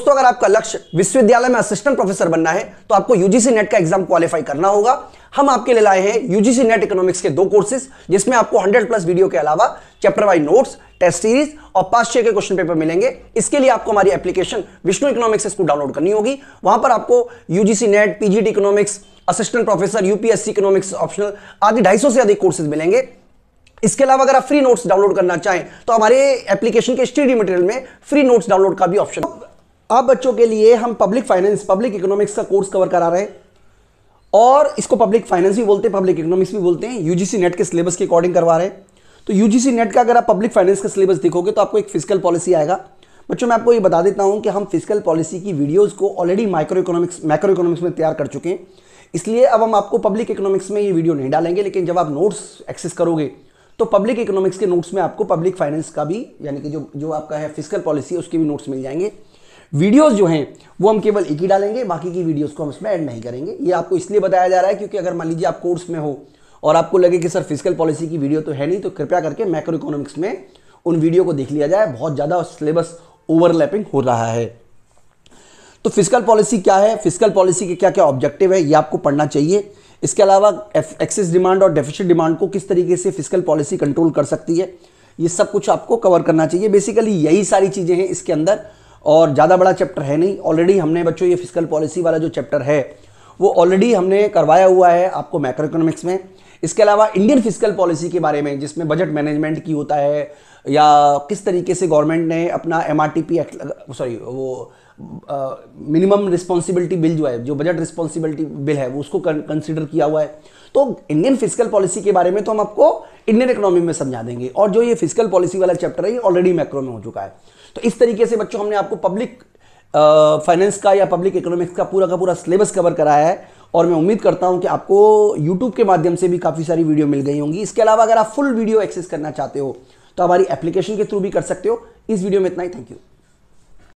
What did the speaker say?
दोस्तों अगर आपका लक्ष्य विश्वविद्यालय में असिस्टेंट प्रोफेसर बनना है तो आपको यूजीसी नेट का एग्जाम क्वालिफाई करना होगा हम आपके लिए लाए हैं यूजीसी नेट इकोनॉमिक्स के दो कोर्सेज जिसमें आपको 100 प्लस वीडियो के अलावा chapter wise notes test series और पास छह के क्वेश्चन पेपर मिलेंगे इसके लिए आपको हमारी एप्लीकेशन विष्णु इकोनॉमिक्स इसको डाउनलोड करनी होगी वहां पर आपको UGC NET PG economics assistant professor UPSC economics optional आदि ढाई से अधिक कोर्सेज मिलेंगे इसके अलावा अगर आप फ्री नोट्स डाउनलोड करना चाहें तो हमारे एप्लीकेशन के स्टडी मटेरियल में फ्री नोट्स डाउनलोड का भी ऑप्शन अब बच्चों के लिए हम पब्लिक फाइनेंस पब्लिक इकोनॉमिक्स का कोर्स कवर करा रहे हैं और इसको पब्लिक फाइनेंस भी बोलते हैं पब्लिक इकोनॉमिक्स भी बोलते हैं यूजीसी नेट के सिलेबस के अकॉर्डिंग करवा रहे हैं तो यूजीसी नेट का अगर आप पब्लिक फाइनेंस का सिलेबस देखोगे तो आपको एक फिजिकल पॉलिसी आएगा बच्चों मैं आपको ये बता देता हूँ कि हम फिजिकल पॉलिसी की वीडियोज़ को already micro economics micro economics में तैयार कर चुके हैं इसलिए अब हम आपको पब्लिक इकोनॉमिक्स में ये वीडियो नहीं डालेंगे लेकिन जब आप नोट्स एक्सेस करोगे तो पब्लिक इकोनॉमिक्स के नोट्स में आपको पब्लिक फाइनेंस का भी यानी कि जो जो आपका है फिजिकल पॉलिसी उसके भी नोट्स मिल जाएंगे वीडियोस जो हैं वो हम केवल एक ही डालेंगे बाकी की वीडियोस को हम इसमें ऐड नहीं करेंगे ये आपको इसलिए बताया जा रहा है क्योंकि अगर मान लीजिए आप कोर्स में हो और आपको लगे कि सर फिजिकल पॉलिसी की वीडियो तो है नहीं तो कृपया करके मैक्रो इकोनॉमिक्स में उन वीडियो को देख लिया जाए बहुत ज़्यादा सिलेबस ओवरलैपिंग हो रहा है तो फिजिकल पॉलिसी क्या है फिजिकल पॉलिसी के क्या क्या ऑब्जेक्टिव है ये आपको पढ़ना चाहिए इसके अलावा एक्सेस डिमांड और डेफिशिट डिमांड को किस तरीके से फिजिकल पॉलिसी कंट्रोल कर सकती है ये सब कुछ आपको कवर करना चाहिए बेसिकली यही सारी चीज़ें हैं इसके अंदर और ज़्यादा बड़ा चैप्टर है नहीं ऑलरेडी हमने बच्चों ये फिजिकल पॉलिसी वाला जो चैप्टर है वो ऑलरेडी हमने करवाया हुआ है आपको माइक्रो इकोनॉमिक्स में इसके अलावा इंडियन फिजिकल पॉलिसी के बारे में जिसमें बजट मैनेजमेंट की होता है या किस तरीके से गवर्नमेंट ने अपना एम एक्ट सॉरी वो मिनिमम रिस्पॉन्सिबिलिटी बिल जो है जो बजट रिस्पॉन्सिबिलिटी बिल है वो उसको कंसिडर किया हुआ है तो इंडियन फिजिकल पॉलिसी के बारे में तो हम आपको इंडियन इकोनॉमी में समझा देंगे और जो ये फिजिकल पॉलिसी वाला चैप्टर है ये ऑलरेडी मैक्रो में हो चुका है तो इस तरीके से बच्चों हमने आपको पब्लिक फाइनेंस का या पब्लिक इकोनॉमिक्स का पूरा का पूरा सिलेबस कवर कराया है और मैं उम्मीद करता हूं कि आपको यूट्यूब के माध्यम से भी काफ़ी सारी वीडियो मिल गई होंगी इसके अलावा अगर आप फुल वीडियो एक्सेस करना चाहते हो तो हमारी एप्लीकेशन के थ्रू भी कर सकते हो इस वीडियो में इतना ही थैंक यू